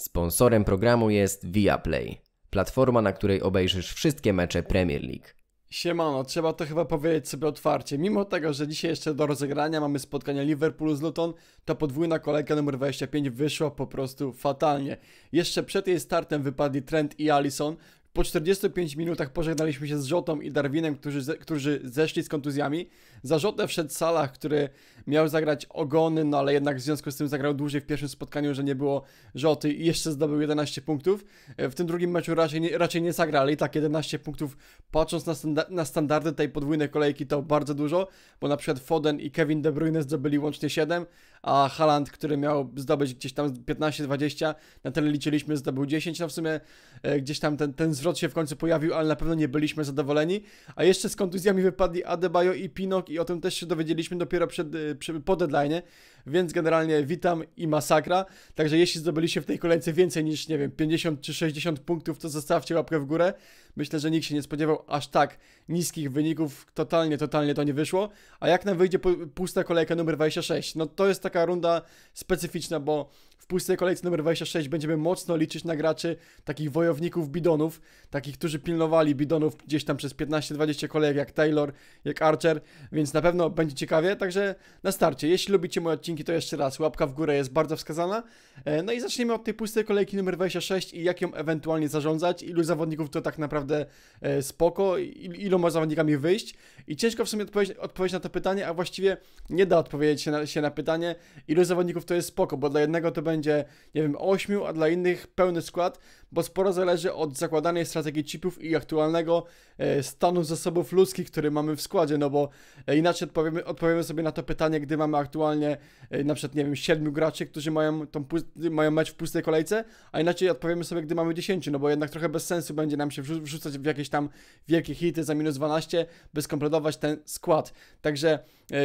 Sponsorem programu jest Viaplay, platforma, na której obejrzysz wszystkie mecze Premier League. Siemano, trzeba to chyba powiedzieć sobie otwarcie. Mimo tego, że dzisiaj jeszcze do rozegrania mamy spotkanie Liverpoolu z Luton, ta podwójna kolejka numer 25 wyszła po prostu fatalnie. Jeszcze przed jej startem wypadli Trent i Allison, po 45 minutach pożegnaliśmy się z Żotą i Darwinem, którzy, ze, którzy zeszli z kontuzjami. Za Żotę wszedł Salah, który miał zagrać ogony, no ale jednak w związku z tym zagrał dłużej w pierwszym spotkaniu, że nie było Żoty i jeszcze zdobył 11 punktów. E, w tym drugim meczu raczej nie, raczej nie zagra, ale i tak 11 punktów, patrząc na, standa na standardy tej podwójnej kolejki to bardzo dużo, bo na przykład Foden i Kevin De Bruyne zdobyli łącznie 7, a Haland, który miał zdobyć gdzieś tam 15-20, na tyle liczyliśmy, zdobył 10, no w sumie e, gdzieś tam ten, ten zwrot się w końcu pojawił, ale na pewno nie byliśmy zadowoleni, a jeszcze z kontuzjami wypadli Adebayo i Pinok i o tym też się dowiedzieliśmy dopiero przed, e, przed, po deadline, więc generalnie witam i masakra, także jeśli zdobyliście w tej kolejce więcej niż, nie wiem, 50 czy 60 punktów, to zostawcie łapkę w górę, myślę, że nikt się nie spodziewał aż tak niskich wyników, totalnie, totalnie to nie wyszło, a jak nam wyjdzie pusta kolejka numer 26? No to jest taka runda specyficzna, bo pustej kolejce numer 26 będziemy mocno liczyć na graczy takich wojowników bidonów, takich, którzy pilnowali bidonów gdzieś tam przez 15-20 kolejek, jak Taylor, jak Archer, więc na pewno będzie ciekawie, także na starcie. Jeśli lubicie moje odcinki, to jeszcze raz, łapka w górę jest bardzo wskazana. E, no i zaczniemy od tej pustej kolejki numer 26 i jak ją ewentualnie zarządzać, ilu zawodników to tak naprawdę e, spoko, ilu iloma zawodnikami wyjść i ciężko w sumie odpowiedzieć, na to pytanie, a właściwie nie da odpowiedzieć się na, się na, pytanie, ilu zawodników to jest spoko, bo dla jednego to będzie, nie wiem, ośmiu, a dla innych pełny skład, bo sporo zależy od zakładanej strategii chipów i aktualnego e, stanu zasobów ludzkich, który mamy w składzie, no bo e, inaczej odpowiemy, odpowiemy sobie na to pytanie, gdy mamy aktualnie e, na przykład, nie wiem, 7 graczy, którzy mają, tą mają mecz w pustej kolejce, a inaczej odpowiemy sobie, gdy mamy 10, no bo jednak trochę bez sensu będzie nam się wrzucać w jakieś tam wielkie hity za minus 12, by skompletować ten skład. Także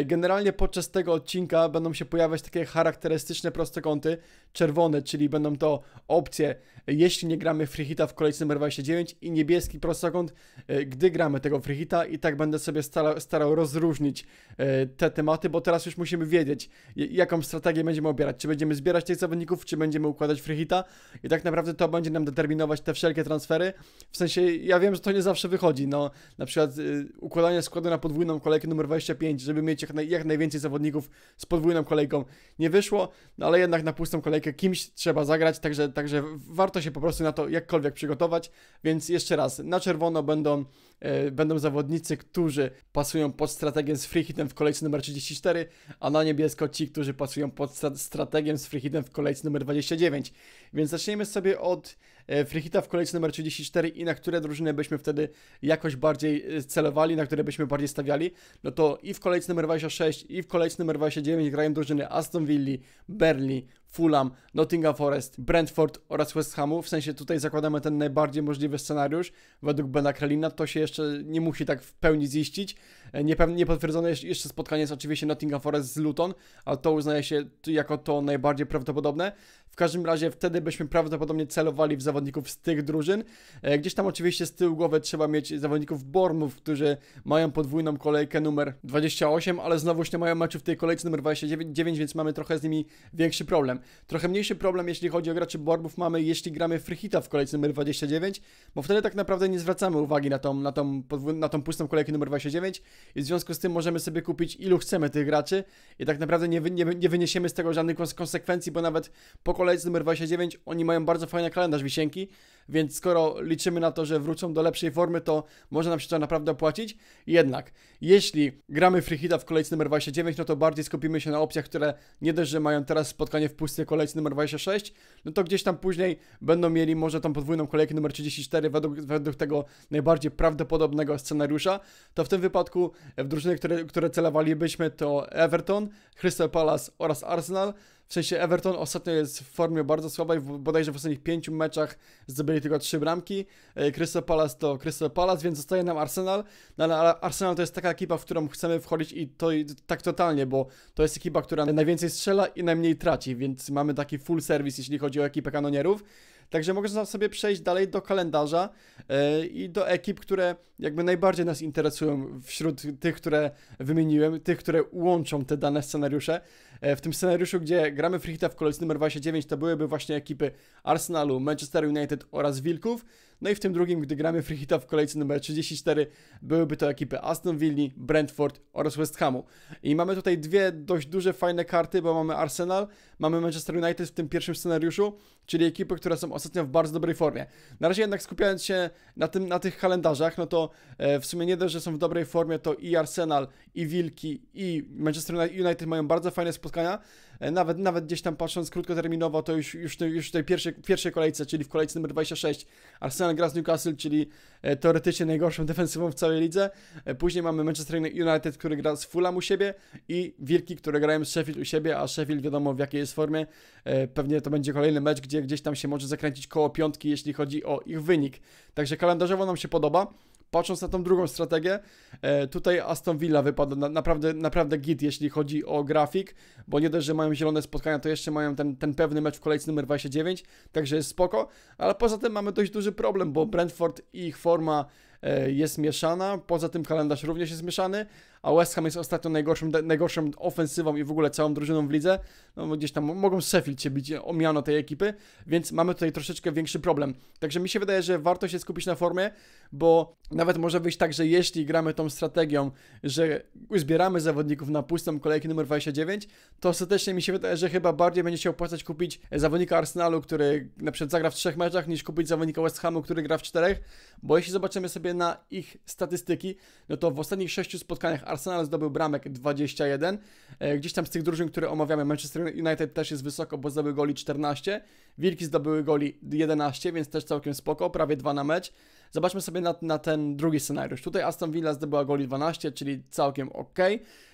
generalnie podczas tego odcinka będą się pojawiać takie charakterystyczne prostokąty czerwone, czyli będą to opcje, jeśli nie gramy freehita w kolejce numer 29 i niebieski prostokąt, e, gdy gramy tego freehita i tak będę sobie starał, starał rozróżnić e, te tematy, bo teraz już musimy wiedzieć, jaką strategię będziemy obierać. Czy będziemy zbierać tych zawodników, czy będziemy układać freehita i tak naprawdę to będzie nam determinować te wszelkie transfery. W sensie, ja wiem, że to nie zawsze wychodzi, no na przykład e, układanie składu na podwójną kolejkę numer 25, żeby mieć jak, naj, jak najwięcej zawodników z podwójną kolejką. Nie wyszło, no ale jednak na pustą kolejkę kimś trzeba zagrać, także, także warto się po prostu na to jakkolwiek przygotować, więc jeszcze raz, na czerwono będą, e, będą zawodnicy, którzy pasują pod strategię z free hitem w kolejce numer 34, a na niebiesko ci, którzy pasują pod strategię z free hitem w kolejce numer 29. Więc zaczniemy sobie od E, Frichita w kolejce numer 34 i na które drużyny byśmy wtedy jakoś bardziej e, celowali, na które byśmy bardziej stawiali, no to i w kolejce numer 26 i w kolejce numer 29 grają drużyny Aston Villa, Burnley, Fulham, Nottingham Forest, Brentford oraz West Hamu. W sensie tutaj zakładamy ten najbardziej możliwy scenariusz według Bena Krelina. To się jeszcze nie musi tak w pełni ziścić. E, niepotwierdzone jeszcze spotkanie jest oczywiście Nottingham Forest z Luton, ale to uznaje się jako to najbardziej prawdopodobne. W każdym razie wtedy byśmy prawdopodobnie celowali w zawodników z tych drużyn. E, gdzieś tam oczywiście z tyłu głowy trzeba mieć zawodników Bormów, którzy mają podwójną kolejkę numer 28, ale znowuż nie mają meczu w tej kolejce numer 29, więc mamy trochę z nimi większy problem. Trochę mniejszy problem, jeśli chodzi o graczy Bormów, mamy jeśli gramy Frichita w kolejce numer 29, bo wtedy tak naprawdę nie zwracamy uwagi na tą, na tą, na tą pustą kolejkę numer 29 i w związku z tym możemy sobie kupić ilu chcemy tych graczy i tak naprawdę nie, nie, nie wyniesiemy z tego żadnych konsekwencji, bo nawet po kolejce kolejce numer 29 oni mają bardzo fajny kalendarz wisienki, więc skoro liczymy na to, że wrócą do lepszej formy, to może nam się to naprawdę opłacić. Jednak, jeśli gramy free w kolejce numer 29, no to bardziej skupimy się na opcjach, które nie dość, że mają teraz spotkanie w pustej kolejce numer 26, no to gdzieś tam później będą mieli może tą podwójną kolejkę numer 34 według, według tego najbardziej prawdopodobnego scenariusza, to w tym wypadku w drużynie, które, które celowalibyśmy to Everton, Crystal Palace oraz Arsenal, w sensie Everton ostatnio jest w formie bardzo słabej, bodajże w ostatnich pięciu meczach zdobyli tylko trzy bramki. E, Crystal Palace to Crystal Palace, więc zostaje nam Arsenal, no ale Arsenal to jest taka ekipa, w którą chcemy wchodzić i to i tak totalnie, bo to jest ekipa, która najwięcej strzela i najmniej traci, więc mamy taki full service, jeśli chodzi o ekipę kanonierów. Także można sobie przejść dalej do kalendarza e, i do ekip, które jakby najbardziej nas interesują wśród tych, które wymieniłem, tych, które łączą te dane scenariusze. E, w tym scenariuszu, gdzie gramy free w kolejce numer 29, to byłyby właśnie ekipy Arsenalu, Manchester United oraz Wilków. No i w tym drugim, gdy gramy free w kolejce numer 34, byłyby to ekipy Aston Villa, Brentford oraz West Hamu. I mamy tutaj dwie dość duże, fajne karty, bo mamy Arsenal, mamy Manchester United w tym pierwszym scenariuszu, czyli ekipy, które są ostatnio w bardzo dobrej formie. Na razie jednak skupiając się na, tym, na tych kalendarzach, no to e, w sumie nie dość, że są w dobrej formie, to i Arsenal, i Wilki, i Manchester United mają bardzo fajne spotkania. E, nawet, nawet gdzieś tam patrząc krótkoterminowo, to już, już, już w tej pierwszej, pierwszej kolejce, czyli w kolejce numer 26, Arsenal gra z Newcastle, czyli E, teoretycznie najgorszą defensywą w całej lidze. E, później mamy Manchester United, który gra z Fulham u siebie i Wilki, które grają z Sheffield u siebie, a Sheffield wiadomo w jakiej jest formie. E, pewnie to będzie kolejny mecz, gdzie gdzieś tam się może zakręcić koło piątki, jeśli chodzi o ich wynik. Także kalendarzowo nam się podoba. Patrząc na tą drugą strategię, e, tutaj Aston Villa wypada na, naprawdę, naprawdę git, jeśli chodzi o grafik, bo nie dość, że mają zielone spotkania, to jeszcze mają ten, ten pewny mecz w kolejce numer 29, także jest spoko, ale poza tym mamy dość duży problem, bo Brentford i ich forma e, jest mieszana, poza tym kalendarz również jest mieszany, a West Ham jest ostatnio najgorszym, najgorszą ofensywą i w ogóle całą drużyną w lidze, no gdzieś tam mogą Sheffield się bić o miano tej ekipy, więc mamy tutaj troszeczkę większy problem. Także mi się wydaje, że warto się skupić na formie, bo nawet może wyjść tak, że jeśli gramy tą strategią, że zbieramy zawodników na pustą kolejkę numer 29, to ostatecznie mi się wydaje, że chyba bardziej będzie się opłacać kupić zawodnika Arsenalu, który na przykład zagra w trzech meczach, niż kupić zawodnika West Hamu, który gra w czterech, bo jeśli zobaczymy sobie na ich statystyki, no to w ostatnich sześciu spotkaniach Arsenal zdobył bramek 21. E, gdzieś tam z tych drużyn, które omawiamy, Manchester United też jest wysoko, bo zdobył goli 14. Wilki zdobyły goli 11, więc też całkiem spoko, prawie 2 na mecz. Zobaczmy sobie na, na, ten drugi scenariusz. Tutaj Aston Villa zdobyła goli 12, czyli całkiem ok.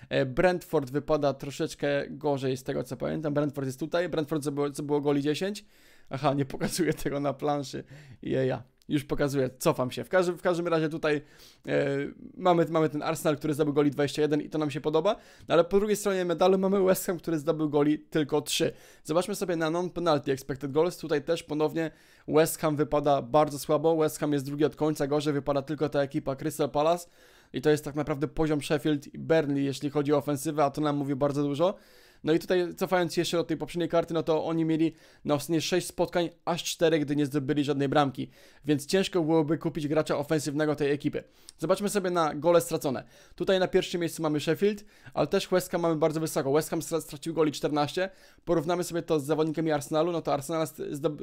E, Brentford wypada troszeczkę gorzej z tego co pamiętam. Brentford jest tutaj, Brentford zdobyło, zdobyło goli 10. Aha, nie pokazuję tego na planszy. Jeja. Już pokazuję, cofam się. W, każdy, w każdym razie tutaj e, mamy, mamy ten Arsenal, który zdobył goli 21 i to nam się podoba, no ale po drugiej stronie medalu mamy West Ham, który zdobył goli tylko 3. Zobaczmy sobie na non-penalty expected goals. Tutaj też ponownie West Ham wypada bardzo słabo. West Ham jest drugi od końca, gorzej wypada tylko ta ekipa Crystal Palace i to jest tak naprawdę poziom Sheffield i Burnley, jeśli chodzi o ofensywę, a to nam mówi bardzo dużo. No i tutaj cofając się jeszcze do tej poprzedniej karty, no to oni mieli na ostatnie 6 spotkań, aż 4, gdy nie zdobyli żadnej bramki, więc ciężko byłoby kupić gracza ofensywnego tej ekipy. Zobaczmy sobie na gole stracone. Tutaj na pierwszym miejscu mamy Sheffield, ale też West Ham mamy bardzo wysoko. West Ham stracił goli 14, porównamy sobie to z zawodnikami Arsenalu, no to Arsenal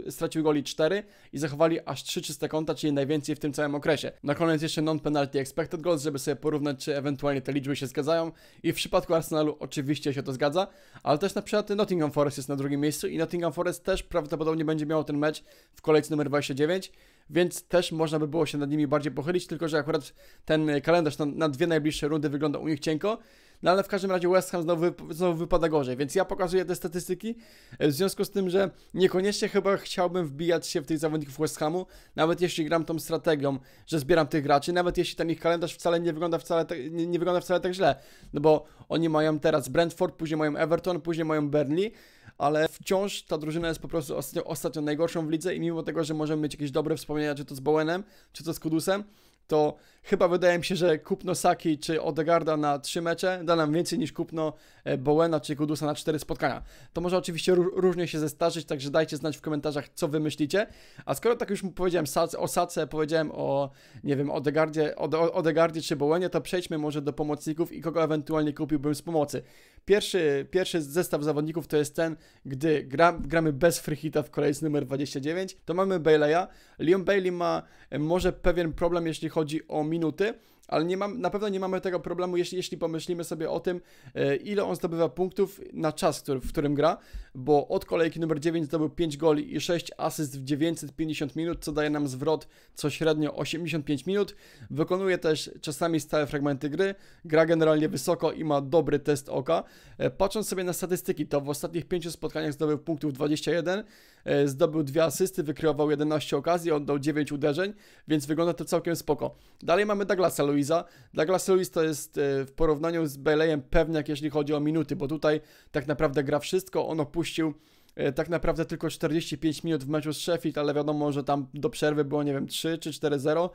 stracił goli 4 i zachowali aż 3 czyste konta, czyli najwięcej w tym całym okresie. Na koniec jeszcze non-penalty expected goals, żeby sobie porównać, czy ewentualnie te liczby się zgadzają i w przypadku Arsenalu oczywiście się to zgadza, ale też na przykład Nottingham Forest jest na drugim miejscu i Nottingham Forest też prawdopodobnie będzie miał ten mecz w kolejce numer 29, więc też można by było się nad nimi bardziej pochylić, tylko że akurat ten kalendarz na, na dwie najbliższe rundy wygląda u nich cienko, no ale w każdym razie West Ham znowu, znowu wypada gorzej, więc ja pokazuję te statystyki w związku z tym, że niekoniecznie chyba chciałbym wbijać się w tych zawodników West Hamu, nawet jeśli gram tą strategią, że zbieram tych graczy, nawet jeśli ten ich kalendarz wcale nie wygląda wcale, tak- nie, nie wygląda wcale tak źle, no bo oni mają teraz Brentford, później mają Everton, później mają Burnley, ale wciąż ta drużyna jest po prostu ostatnio, ostatnio najgorszą w lidze i mimo tego, że możemy mieć jakieś dobre wspomnienia, czy to z Bowenem, czy to z Kudusem, to chyba wydaje mi się, że kupno Saki czy Odegarda na 3 mecze da nam więcej niż kupno e, Bowena czy Kudusa na 4 spotkania. To może oczywiście różnie się zestarzyć, także dajcie znać w komentarzach, co wy myślicie. A skoro tak już powiedziałem o Sace, powiedziałem o, nie wiem, Odegardzie, Odegardzie czy Bowenie, to przejdźmy może do pomocników i kogo ewentualnie kupiłbym z pomocy. Pierwszy, pierwszy zestaw zawodników to jest ten, gdy gra, gramy bez Fryhita w kolejce numer 29, to mamy Bailey'a. Leon Bailey ma e, może pewien problem, jeśli chodzi o minuty, ale nie mam, na pewno nie mamy tego problemu, jeśli, jeśli pomyślimy sobie o tym, e, ile on zdobywa punktów na czas, który, w którym gra, bo od kolejki numer 9 zdobył 5 goli i 6 asyst w 950 minut, co daje nam zwrot co średnio 85 minut. Wykonuje też czasami stałe fragmenty gry, gra generalnie wysoko i ma dobry test oka. E, patrząc sobie na statystyki, to w ostatnich 5 spotkaniach zdobył punktów 21, E, zdobył dwie asysty, wykreował 11 okazji, oddał 9 uderzeń, więc wygląda to całkiem spoko. Dalej mamy Douglasa Luisa. Douglas Luisa to jest e, w porównaniu z Belejem pewniak, jeśli chodzi o minuty, bo tutaj tak naprawdę gra wszystko, on opuścił e, tak naprawdę tylko 45 minut w meczu z Sheffield, ale wiadomo, że tam do przerwy było, nie wiem, 3 czy 4-0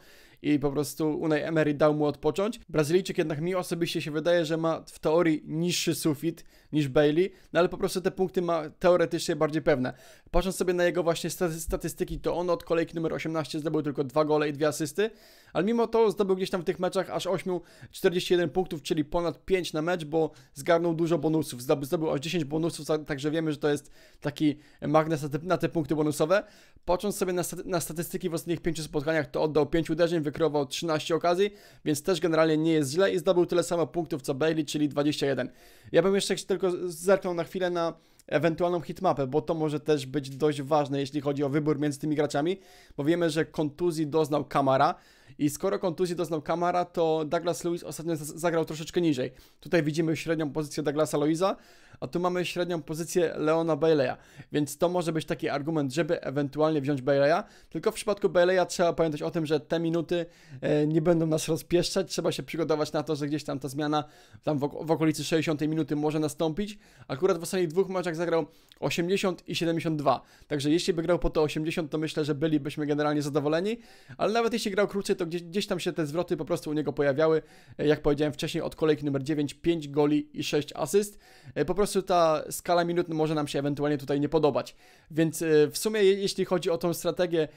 i po prostu Unai Emery dał mu odpocząć. Brazylijczyk jednak mi osobiście się wydaje, że ma w teorii niższy sufit niż Bailey, no ale po prostu te punkty ma teoretycznie bardziej pewne. Patrząc sobie na jego właśnie statystyki, to on od kolejki numer 18 zdobył tylko dwa gole i dwie asysty, ale mimo to zdobył gdzieś tam w tych meczach aż 8, 41 punktów, czyli ponad 5 na mecz, bo zgarnął dużo bonusów, zdobył aż 10 bonusów, także wiemy, że to jest taki magnes na te, na te punkty bonusowe. Patrząc sobie na, staty na statystyki w ostatnich 5 spotkaniach, to oddał 5 uderzeń, wykreował 13 okazji, więc też generalnie nie jest źle i zdobył tyle samo punktów co Bailey, czyli 21. Ja bym jeszcze tylko zerknął na chwilę na ewentualną hitmapę, bo to może też być dość ważne, jeśli chodzi o wybór między tymi graczami, bo wiemy, że kontuzji doznał Kamara, i skoro kontuzji doznał Kamara, to Douglas Lewis ostatnio zagrał troszeczkę niżej. Tutaj widzimy średnią pozycję Douglasa Louisa, a tu mamy średnią pozycję Leona Baileya. Więc to może być taki argument, żeby ewentualnie wziąć Baileya. Tylko w przypadku Baileya trzeba pamiętać o tym, że te minuty e, nie będą nas rozpieszczać. Trzeba się przygotować na to, że gdzieś tam ta zmiana tam w okolicy 60 minuty może nastąpić. Akurat w ostatnich dwóch meczach zagrał 80 i 72. Także jeśli by grał po to 80, to myślę, że bylibyśmy generalnie zadowoleni. Ale nawet jeśli grał krócej, momencie to gdzieś, gdzieś tam się te zwroty po prostu u niego pojawiały. E, jak powiedziałem wcześniej, od kolejki numer 9, 5 goli i 6 asyst. E, po prostu ta skala minut może nam się ewentualnie tutaj nie podobać. Więc e, w sumie, jeśli chodzi o tą strategię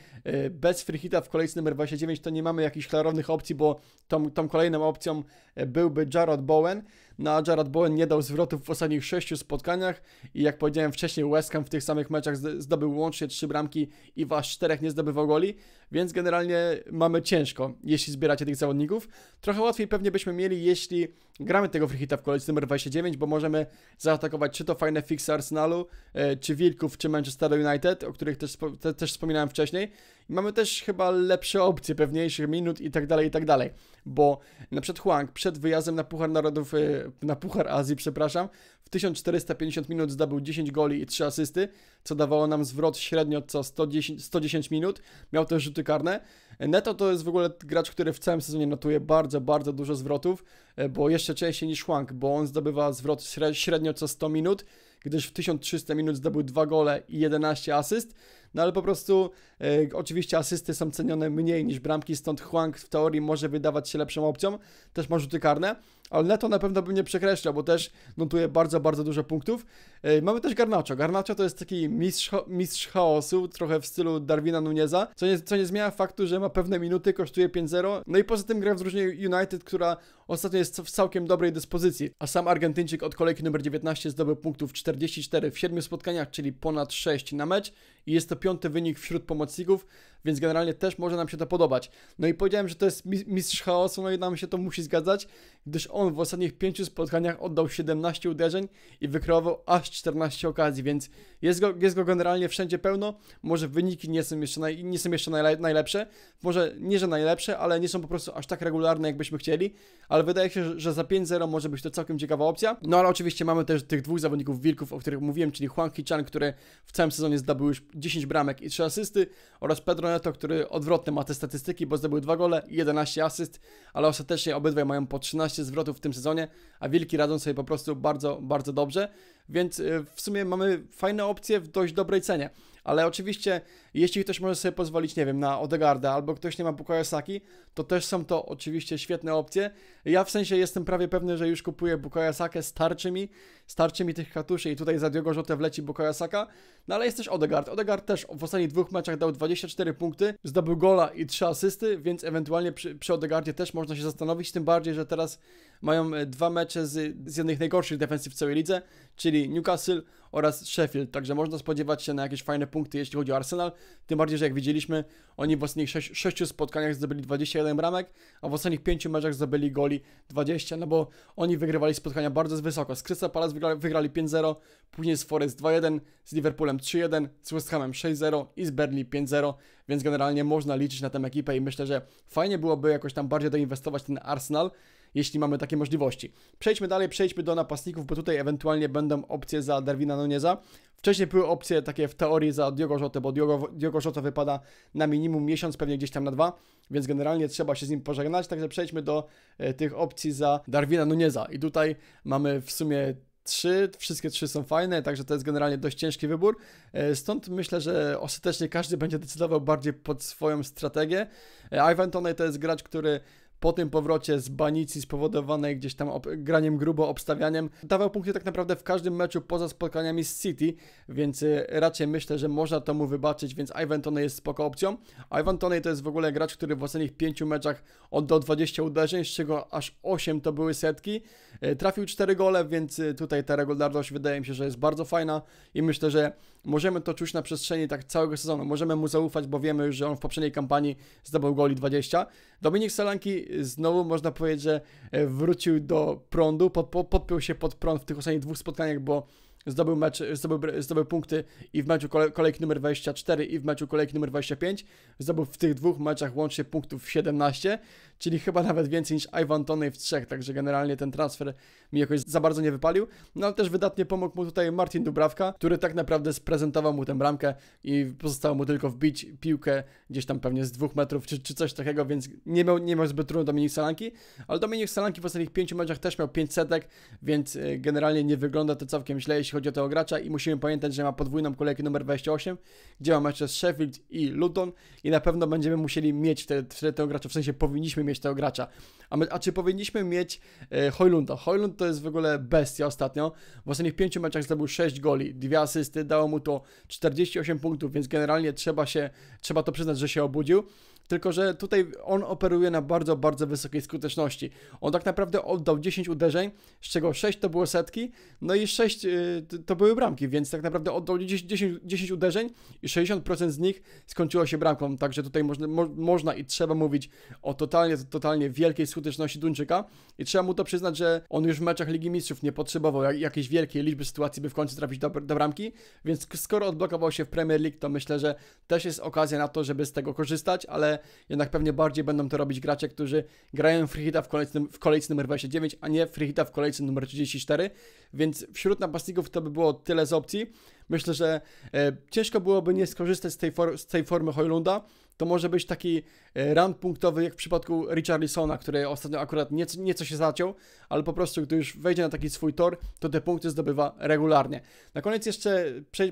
bez freehita w kolejce numer 29, to nie mamy jakichś klarownych opcji, bo tą, tą kolejną opcją byłby Jarrod Bowen. No a Jared Bowen nie dał zwrotów w ostatnich sześciu spotkaniach i jak powiedziałem wcześniej, West Ham w tych samych meczach zdobył łącznie trzy bramki i w aż czterech nie zdobywał goli, więc generalnie mamy ciężko, jeśli zbieracie tych zawodników. Trochę łatwiej pewnie byśmy mieli, jeśli gramy tego freehita w kolejce numer 29, bo możemy zaatakować czy to fajne fixy Arsenalu, e, czy Wilków, czy Manchester United, o których też, te, też wspominałem wcześniej. mamy też chyba lepsze opcje, pewniejszych minut i tak dalej, i tak dalej, bo na przykład Huang przed wyjazdem na Puchar Narodów e, na Puchar Azji, przepraszam. W 1450 minut zdobył 10 goli i 3 asysty, co dawało nam zwrot średnio co 110, 110 minut. Miał też rzuty karne. Neto to jest w ogóle gracz, który w całym sezonie notuje bardzo, bardzo dużo zwrotów, e, bo jeszcze częściej niż Huang, bo on zdobywa zwrot średnio co 100 minut, gdyż w 1300 minut zdobył 2 gole i 11 asyst. No ale po prostu e, oczywiście asysty są cenione mniej niż bramki, stąd Huang w teorii może wydawać się lepszą opcją. Też ma rzuty karne ale Neto na pewno bym nie przekreślał, bo też notuje bardzo, bardzo dużo punktów. E, mamy też Garnacza. Garnacza to jest taki mistrz, mistrz chaosu, trochę w stylu Darwina Nuneza, co nie, co nie zmienia faktu, że ma pewne minuty, kosztuje 5-0. No i poza tym gra w drużynie United, która ostatnio jest w całkiem dobrej dyspozycji. A sam Argentyńczyk od kolejki numer 19 zdobył punktów 44 w 7 spotkaniach, czyli ponad 6 na mecz i jest to piąty wynik wśród pomocników więc generalnie też może nam się to podobać. No i powiedziałem, że to jest mistrz chaosu, no i nam się to musi zgadzać, gdyż on w ostatnich pięciu spotkaniach oddał 17 uderzeń i wykreował aż 14 okazji, więc jest go, jest go generalnie wszędzie pełno. Może wyniki nie są jeszcze, naj, nie są jeszcze najlepsze, może nie, że najlepsze, ale nie są po prostu aż tak regularne, jakbyśmy chcieli, ale wydaje się, że za 5-0 może być to całkiem ciekawa opcja. No ale oczywiście mamy też tych dwóch zawodników wilków, o których mówiłem, czyli Huang Chan, które w całym sezonie zdobyły już 10 bramek i 3 asysty oraz Pedro Neto, który odwrotny ma te statystyki, bo zdobył 2 gole i 11 asyst, ale ostatecznie obydwaj mają po 13 zwrotów w tym sezonie, a Wilki radzą sobie po prostu bardzo, bardzo dobrze, więc y, w sumie mamy fajne opcje w dość dobrej cenie. Ale oczywiście, jeśli ktoś może sobie pozwolić, nie wiem, na Odegarda albo ktoś nie ma Bukayo Saki, to też są to oczywiście świetne opcje. Ja w sensie jestem prawie pewny, że już kupuję Bukayo Sakę, starczy mi, starczy mi tych katuszy i tutaj za Diogo wleci Bukayo Saka. No ale jest też Odegard. Odegard też w ostatnich dwóch meczach dał 24 punkty, zdobył gola i 3 asysty, więc ewentualnie przy, przy Odegardzie też można się zastanowić, tym bardziej, że teraz mają e, dwa mecze z, z jednych najgorszych defensyw w całej lidze, czyli Newcastle oraz Sheffield, także można spodziewać się na jakieś fajne punkty, jeśli chodzi o Arsenal, tym bardziej, że jak widzieliśmy, oni w ostatnich 6, 6 spotkaniach zdobyli 21 bramek, a w ostatnich 5 meczach zdobyli goli 20, no bo oni wygrywali spotkania bardzo wysoko. Z Crystal Palace wygrali, wygrali 5-0, później z Forest 2-1, z Liverpoolem 3-1, z West Hamem 6-0 i z Berlin 5-0, więc generalnie można liczyć na tę ekipę i myślę, że fajnie byłoby jakoś tam bardziej doinwestować ten Arsenal, jeśli mamy takie możliwości. Przejdźmy dalej, przejdźmy do napastników, bo tutaj ewentualnie będą opcje za Darwina Nuneza. Wcześniej były opcje takie w teorii za Diogo Jota, bo Diogo, Diogo Jota wypada na minimum miesiąc, pewnie gdzieś tam na dwa, więc generalnie trzeba się z nim pożegnać, także przejdźmy do e, tych opcji za Darwina Nuneza. I tutaj mamy w sumie trzy, wszystkie trzy są fajne, także to jest generalnie dość ciężki wybór. E, stąd myślę, że ostatecznie każdy będzie decydował bardziej pod swoją strategię. E, Ivan Toney to jest gracz, który po tym powrocie z banicji spowodowanej gdzieś tam graniem grubo, obstawianiem, dawał punkty tak naprawdę w każdym meczu poza spotkaniami z City, więc y, raczej myślę, że można to mu wybaczyć, więc Ivan Toney jest spoko opcją. Ivan Toney to jest w ogóle gracz, który w ostatnich pięciu meczach oddał 20 uderzeń, z czego aż 8 to były setki. E, trafił 4 gole, więc e, tutaj ta regularność wydaje mi się, że jest bardzo fajna i myślę, że możemy to czuć na przestrzeni tak całego sezonu. Możemy mu zaufać, bo wiemy już, że on w poprzedniej kampanii zdobył goli 20. Dominik Salanki znowu można powiedzieć, że e, wrócił do prądu, pod, podpiął się pod prąd w tych ostatnich dwóch spotkaniach, bo zdobył, mecz, zdobył, zdobył punkty i w meczu kole, kolejki numer 24 i w meczu kolejki numer 25. Zdobył w tych dwóch meczach łącznie punktów 17, czyli chyba nawet więcej niż Ivan Tony w trzech, także generalnie ten transfer mi jakoś za bardzo nie wypalił, no ale też wydatnie pomógł mu tutaj Martin Dubrawka, który tak naprawdę sprezentował mu tę bramkę i pozostało mu tylko wbić piłkę gdzieś tam pewnie z dwóch metrów, czy, czy coś takiego, więc nie miał, nie miał zbyt trudno Dominik Salanki, ale Dominik Salanki w ostatnich pięciu meczach też miał pięć setek, więc y, generalnie nie wygląda to całkiem źle, jeśli chodzi o tego gracza i musimy pamiętać, że ma podwójną kolejkę numer 28, gdzie ma mecze z Sheffield i Luton i na pewno będziemy musieli mieć wtedy tego gracza, w sensie powinniśmy mieć tego gracza. A, my, a czy powinniśmy mieć e, Hojlunda? Hojlund to jest w ogóle bestia ostatnio. W ostatnich pięciu meczach zdobył 6 goli, dwie asysty, dało mu to 48 punktów, więc generalnie trzeba się, trzeba to przyznać, że się obudził tylko że tutaj on operuje na bardzo, bardzo wysokiej skuteczności. On tak naprawdę oddał 10 uderzeń, z czego 6 to były setki, no i 6 y, to były bramki, więc tak naprawdę oddał 10, 10, 10 uderzeń i 60% z nich skończyło się bramką, także tutaj można, mo, można i trzeba mówić o totalnie, totalnie wielkiej skuteczności Duńczyka i trzeba mu to przyznać, że on już w meczach Ligi Mistrzów nie potrzebował jak, jakiejś wielkiej liczby sytuacji, by w końcu trafić do, do bramki, więc skoro odblokował się w Premier League, to myślę, że też jest okazja na to, żeby z tego korzystać, ale jednak pewnie bardziej będą to robić gracze, którzy grają free w kolejce, w kolejce numer 29, a nie free w kolejce numer 34, więc wśród napastników to by było tyle z opcji. Myślę, że e, ciężko byłoby nie skorzystać z tej, for z tej formy Hojlunda, to może być taki e, run punktowy, jak w przypadku Richarlisona, który ostatnio akurat nieco, nieco się zaciął, ale po prostu, gdy już wejdzie na taki swój tor, to te punkty zdobywa regularnie. Na koniec jeszcze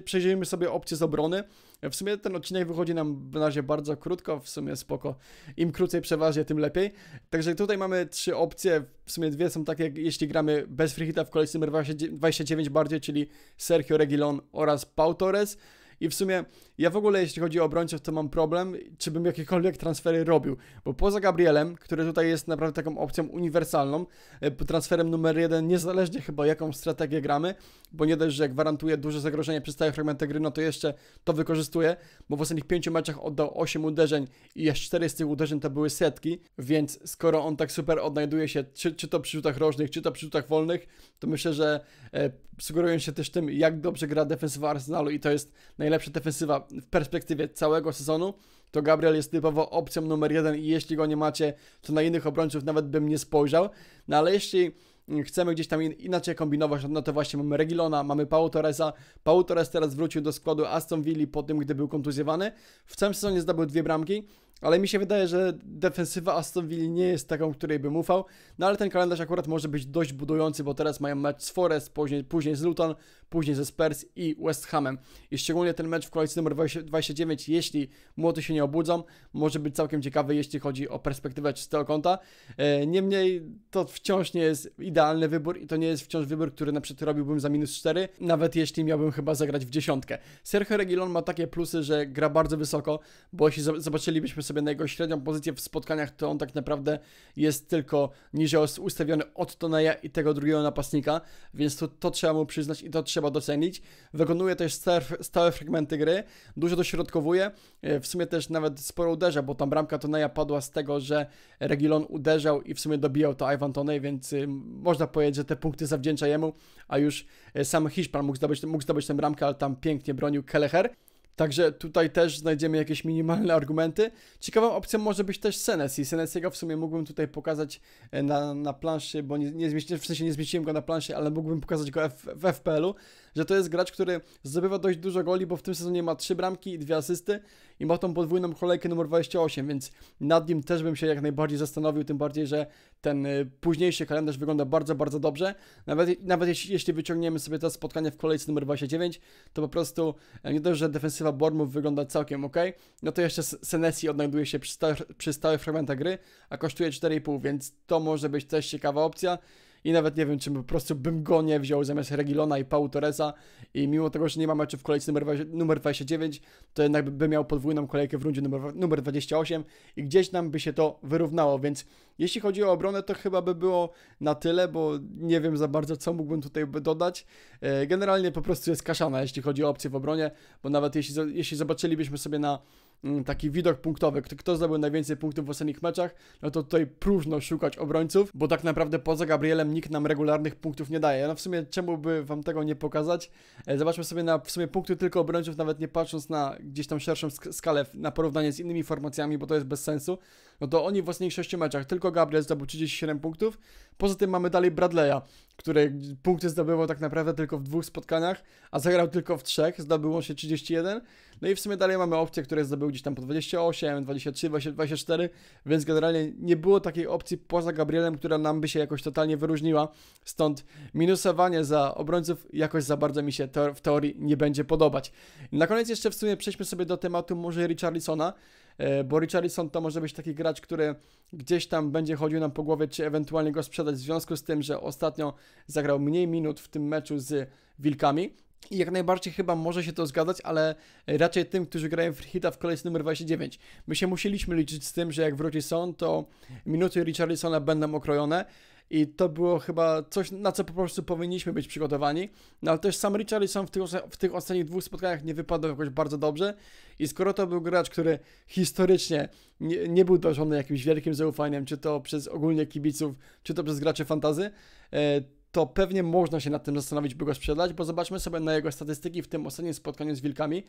przejrzyjmy sobie opcje z obrony. E, w sumie ten odcinek wychodzi nam na razie bardzo krótko, w sumie spoko. Im krócej przeważnie, tym lepiej. Także tutaj mamy trzy opcje, w sumie dwie są takie, jak jeśli gramy bez freehita w kolejce numer 29 bardziej, czyli Sergio Regilon oraz Pau Torres. I w sumie ja w ogóle, jeśli chodzi o obrońców, to mam problem, czy bym jakiekolwiek transfery robił. Bo poza Gabrielem, który tutaj jest naprawdę taką opcją uniwersalną, e, transferem numer jeden, niezależnie chyba jaką strategię gramy, bo nie dość, że gwarantuje duże zagrożenie przez całe fragmenty gry, no to jeszcze to wykorzystuje, bo w ostatnich pięciu meczach oddał 8 uderzeń i aż 4 z tych uderzeń to były setki, więc skoro on tak super odnajduje się, czy, czy to przy rzutach rożnych, czy to przy rzutach wolnych, to myślę, że e, sugerując się też tym, jak dobrze gra defensywa Arsenalu i to jest naj najlepsza defensywa w perspektywie całego sezonu, to Gabriel jest typowo opcją numer jeden i jeśli go nie macie, to na innych obrońców nawet bym nie spojrzał. No ale jeśli mm, chcemy gdzieś tam inaczej kombinować, no to właśnie mamy Regilona, mamy Pau Torresa. Pau Torres teraz wrócił do składu Aston Villa po tym, gdy był kontuzjowany. W całym sezonie zdobył dwie bramki ale mi się wydaje, że defensywa Aston Villa nie jest taką, której bym ufał, no ale ten kalendarz akurat może być dość budujący, bo teraz mają mecz z Forest, później, później z Luton, później ze Spurs i West Hamem. I szczególnie ten mecz w kolejce numer 29, jeśli młody się nie obudzą, może być całkiem ciekawy, jeśli chodzi o perspektywę czystego konta. E, niemniej to wciąż nie jest idealny wybór i to nie jest wciąż wybór, który na przykład robiłbym za minus 4, nawet jeśli miałbym chyba zagrać w dziesiątkę. Sergio Regilon ma takie plusy, że gra bardzo wysoko, bo jeśli zobaczylibyśmy sobie sobie na jego średnią pozycję w spotkaniach, to on tak naprawdę jest tylko niżej ustawiony od Toneja i tego drugiego napastnika, więc to, to trzeba mu przyznać i to trzeba docenić. Wykonuje też stałe, stałe fragmenty gry, dużo dośrodkowuje, e, w sumie też nawet sporo uderza, bo tam bramka Toneja padła z tego, że Regilon uderzał i w sumie dobijał to Ivan Tonej, więc y, można powiedzieć, że te punkty zawdzięcza jemu, a już e, sam Hiszpan mógł zdobyć, mógł zdobyć tę bramkę, ale tam pięknie bronił Kelleher. Także tutaj też znajdziemy jakieś minimalne argumenty. Ciekawą opcją może być też Senesi. Senesiego w sumie mógłbym tutaj pokazać e, na, na planszy, bo nie, nie zmieściłem, w sensie nie zmieściłem go na planszy, ale mógłbym pokazać go w, w FPL-u że to jest gracz, który zdobywa dość dużo goli, bo w tym sezonie ma 3 bramki i 2 asysty i ma tą podwójną kolejkę numer 28, więc nad nim też bym się jak najbardziej zastanowił, tym bardziej, że ten y, późniejszy kalendarz wygląda bardzo, bardzo dobrze. Nawet, nawet jeśli, jeśli wyciągniemy sobie to spotkanie w kolejce numer 29, to po prostu e, nie dość, że defensywa Bormów wygląda całkiem ok, no to jeszcze Senesi odnajduje się przy, sta, przy stałych fragmentach gry, a kosztuje 4,5, więc to może być też ciekawa opcja i nawet nie wiem, czy po prostu bym go nie wziął zamiast Regilona i Pau Torresa i mimo tego, że nie ma meczu w kolejce numer, numer 29, to jednak by miał podwójną kolejkę w rundzie numer, numer 28 i gdzieś nam by się to wyrównało, więc jeśli chodzi o obronę, to chyba by było na tyle, bo nie wiem za bardzo, co mógłbym tutaj dodać. E, generalnie po prostu jest kaszana, jeśli chodzi o opcje w obronie, bo nawet jeśli, jeśli zobaczylibyśmy sobie na Mm, taki widok punktowy, kto zdobył najwięcej punktów w ostatnich meczach, no to tutaj próżno szukać obrońców, bo tak naprawdę poza Gabrielem nikt nam regularnych punktów nie daje. No w sumie czemu by wam tego nie pokazać? E, zobaczmy sobie na w sumie punkty tylko obrońców, nawet nie patrząc na gdzieś tam szerszą skalę na porównanie z innymi formacjami, bo to jest bez sensu no to oni w ostatnich 6 meczach tylko Gabriel zdobył 37 punktów. Poza tym mamy dalej Bradley'a, który punkty zdobywał tak naprawdę tylko w dwóch spotkaniach, a zagrał tylko w trzech, zdobył on się 31. No i w sumie dalej mamy opcję które zdobył gdzieś tam po 28, 23, 24, więc generalnie nie było takiej opcji poza Gabrielem, która nam by się jakoś totalnie wyróżniła. Stąd minusowanie za obrońców jakoś za bardzo mi się w teorii nie będzie podobać. Na koniec jeszcze w sumie przejdźmy sobie do tematu może Richarlisona. E, bo Richarlison to może być taki gracz, który gdzieś tam będzie chodził nam po głowie, czy ewentualnie go sprzedać w związku z tym, że ostatnio zagrał mniej minut w tym meczu z Wilkami. I jak najbardziej chyba może się to zgadzać, ale raczej tym, którzy grają w hita w kolejce numer 29. My się musieliśmy liczyć z tym, że jak wróci Son, to minuty Richarlisona będą okrojone i to było chyba coś, na co po prostu powinniśmy być przygotowani. No ale też sam Richardson w tych, w tych ostatnich dwóch spotkaniach nie wypadł jakoś bardzo dobrze i skoro to był gracz, który historycznie nie, nie był dożony jakimś wielkim zaufaniem, czy to przez ogólnie kibiców, czy to przez graczy fantazy, e, to pewnie można się nad tym zastanowić, by go sprzedać, bo zobaczmy sobie na jego statystyki w tym ostatnim spotkaniu z Wilkami.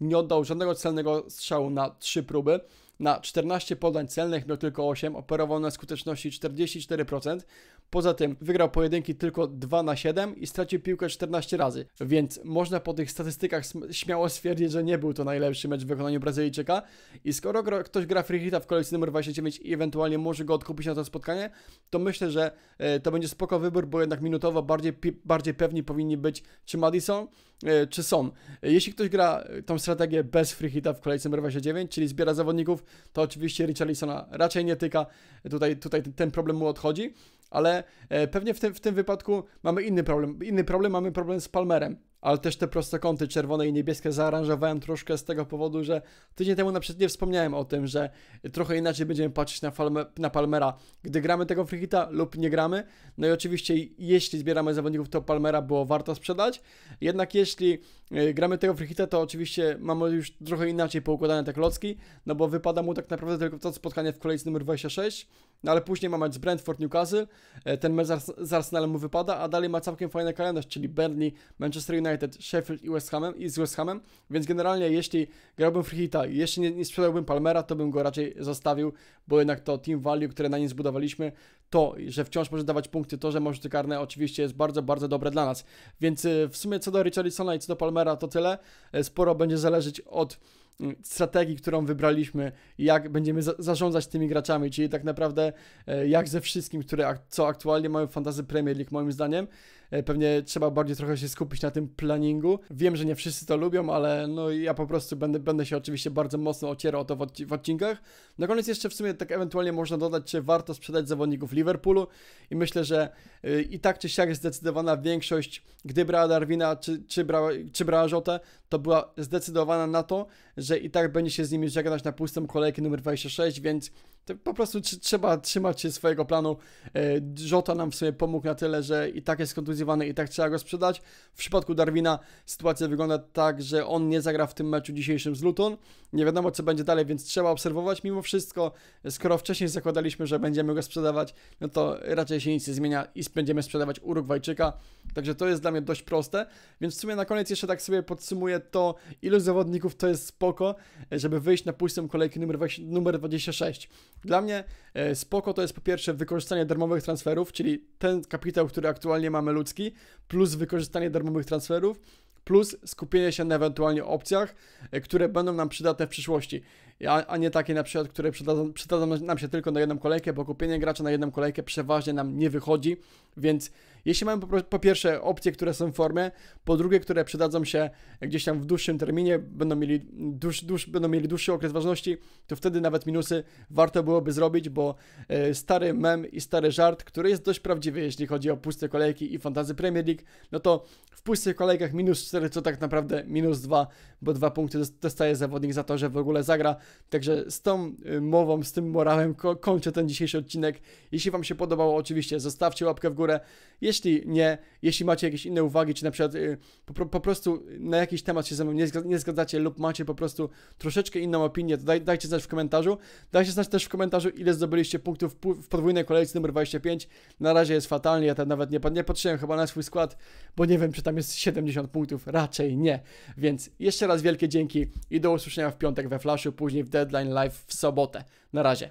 Nie oddał żadnego celnego strzału na trzy próby na 14 podań celnych miał tylko 8, operował na skuteczności 44%, Poza tym wygrał pojedynki tylko 2 na 7 i stracił piłkę 14 razy, więc można po tych statystykach śmiało stwierdzić, że nie był to najlepszy mecz w wykonaniu Brazylijczyka i skoro gra, ktoś gra free hita w kolejce numer 29 i ewentualnie może go odkupić na to spotkanie, to myślę, że e, to będzie spoko wybór, bo jednak minutowo bardziej, bardziej pewni powinni być czy Madison, e, czy Son. Jeśli ktoś gra e, tą strategię bez free hita w kolejce numer 29, czyli zbiera zawodników, to oczywiście Richarlisona raczej nie tyka, tutaj, tutaj ten problem mu odchodzi ale e, pewnie w tym, w tym wypadku mamy inny problem. Inny problem, mamy problem z Palmerem, ale też te prostokąty czerwone i niebieskie zaaranżowałem troszkę z tego powodu, że tydzień temu na przykład nie wspomniałem o tym, że trochę inaczej będziemy patrzeć na, Falme, na Palmera, gdy gramy tego freehita lub nie gramy. No i oczywiście jeśli zbieramy zawodników, to Palmera było warto sprzedać, jednak jeśli e, gramy tego freehita, to oczywiście mamy już trochę inaczej poukładane te klocki, no bo wypada mu tak naprawdę tylko to spotkanie w kolejce numer 26, no ale później ma mecz z Brentford Newcastle, e, ten mecz z Arsenalem mu wypada, a dalej ma całkiem fajny kalendarz, czyli Burnley, Manchester United, Sheffield i West Hamem, i z West Hamem, więc generalnie jeśli grałbym Freehita i jeśli nie, nie sprzedałbym Palmera, to bym go raczej zostawił, bo jednak to team value, które na nim zbudowaliśmy, to, że wciąż może dawać punkty, to, że może karne oczywiście jest bardzo, bardzo dobre dla nas. Więc e, w sumie co do Richardsona i co do Palmera to tyle. E, sporo będzie zależeć od strategii, którą wybraliśmy, jak będziemy za zarządzać tymi graczami, czyli tak naprawdę e, jak ze wszystkim, które, co aktualnie mają w Fantasy Premier League moim zdaniem, E, pewnie trzeba bardziej trochę się skupić na tym planingu. Wiem, że nie wszyscy to lubią, ale no ja po prostu będę, będę się oczywiście bardzo mocno ocierał o to w, w odcinkach. Na koniec jeszcze w sumie tak ewentualnie można dodać, czy warto sprzedać zawodników Liverpoolu i myślę, że y, i tak czy siak zdecydowana większość, gdy brała Darwina czy, czy, brała, czy brała Rzotę, to była zdecydowana na to, że i tak będzie się z nimi żegnać na pustą kolejkę numer 26, więc to po prostu tr trzeba trzymać się swojego planu. żota e, nam w sumie pomógł na tyle, że i tak jest kontuzjowany i tak trzeba go sprzedać. W przypadku Darwina sytuacja wygląda tak, że on nie zagra w tym meczu dzisiejszym z Luton. Nie wiadomo co będzie dalej, więc trzeba obserwować mimo wszystko. Skoro wcześniej zakładaliśmy, że będziemy go sprzedawać, no to raczej się nic nie zmienia i będziemy sprzedawać Urugwajczyka. Także to jest dla mnie dość proste. Więc w sumie na koniec jeszcze tak sobie podsumuję to, ilu zawodników to jest spoko, e, żeby wyjść na pustą kolejki numer, numer 26. Dla mnie e, spoko to jest po pierwsze wykorzystanie darmowych transferów, czyli ten kapitał, który aktualnie mamy ludzki, plus wykorzystanie darmowych transferów, plus skupienie się na ewentualnie opcjach, e, które będą nam przydatne w przyszłości, a, nie takie na przykład, które przydadzą, przydadzą nam się tylko na jedną kolejkę, bo kupienie gracza na jedną kolejkę przeważnie nam nie wychodzi, więc jeśli mamy po, pierwsze opcje, które są w formie, po drugie, które przydadzą się gdzieś tam w dłuższym terminie, będą mieli, dłuż, dłuż, będą mieli dłuższy okres ważności, to wtedy nawet minusy warto byłoby zrobić, bo e, stary mem i stary żart, który jest dość prawdziwy, jeśli chodzi o puste kolejki i fantazy Premier League, no to w pustych kolejkach minus 4 to tak naprawdę minus 2, bo 2 punkty dostaje zawodnik za to, że w ogóle zagra. Także z tą e, mową, z tym morałem ko kończę ten dzisiejszy odcinek. Jeśli Wam się podobało, oczywiście zostawcie łapkę w górę górę. Jeśli nie, jeśli macie jakieś inne uwagi, czy na przykład y, po, po prostu na jakiś temat się ze mną nie, nie zgadzacie lub macie po prostu troszeczkę inną opinię, to daj, dajcie znać w komentarzu. Dajcie znać też w komentarzu, ile zdobyliście punktów w podwójnej kolejce numer 25. Na razie jest fatalnie, ja tam nawet nie, nie patrzyłem chyba na swój skład, bo nie wiem, czy tam jest 70 punktów, raczej nie. Więc jeszcze raz wielkie dzięki i do usłyszenia w piątek we Flashu, później w Deadline Live w sobotę. Na razie.